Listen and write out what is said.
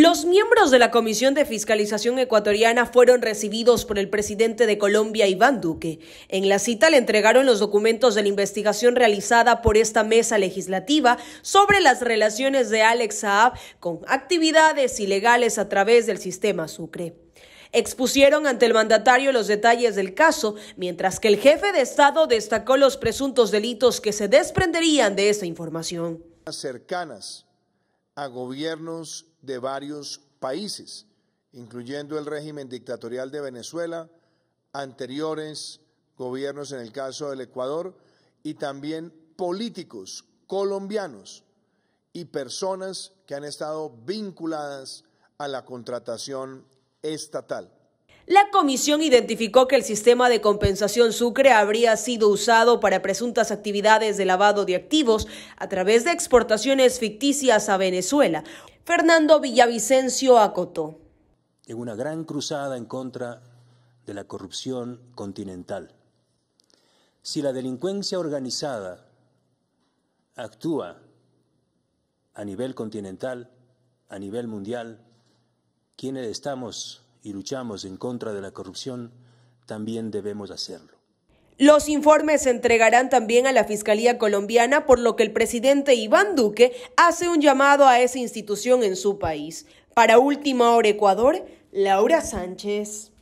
Los miembros de la Comisión de Fiscalización Ecuatoriana fueron recibidos por el presidente de Colombia, Iván Duque. En la cita le entregaron los documentos de la investigación realizada por esta mesa legislativa sobre las relaciones de Alex Saab con actividades ilegales a través del sistema Sucre. Expusieron ante el mandatario los detalles del caso, mientras que el jefe de Estado destacó los presuntos delitos que se desprenderían de esa información a gobiernos de varios países, incluyendo el régimen dictatorial de Venezuela, anteriores gobiernos en el caso del Ecuador, y también políticos colombianos y personas que han estado vinculadas a la contratación estatal. La comisión identificó que el sistema de compensación Sucre habría sido usado para presuntas actividades de lavado de activos a través de exportaciones ficticias a Venezuela. Fernando Villavicencio acotó. En una gran cruzada en contra de la corrupción continental. Si la delincuencia organizada actúa a nivel continental, a nivel mundial, ¿quiénes estamos y luchamos en contra de la corrupción, también debemos hacerlo. Los informes se entregarán también a la Fiscalía colombiana, por lo que el presidente Iván Duque hace un llamado a esa institución en su país. Para Última Hora Ecuador, Laura Sánchez.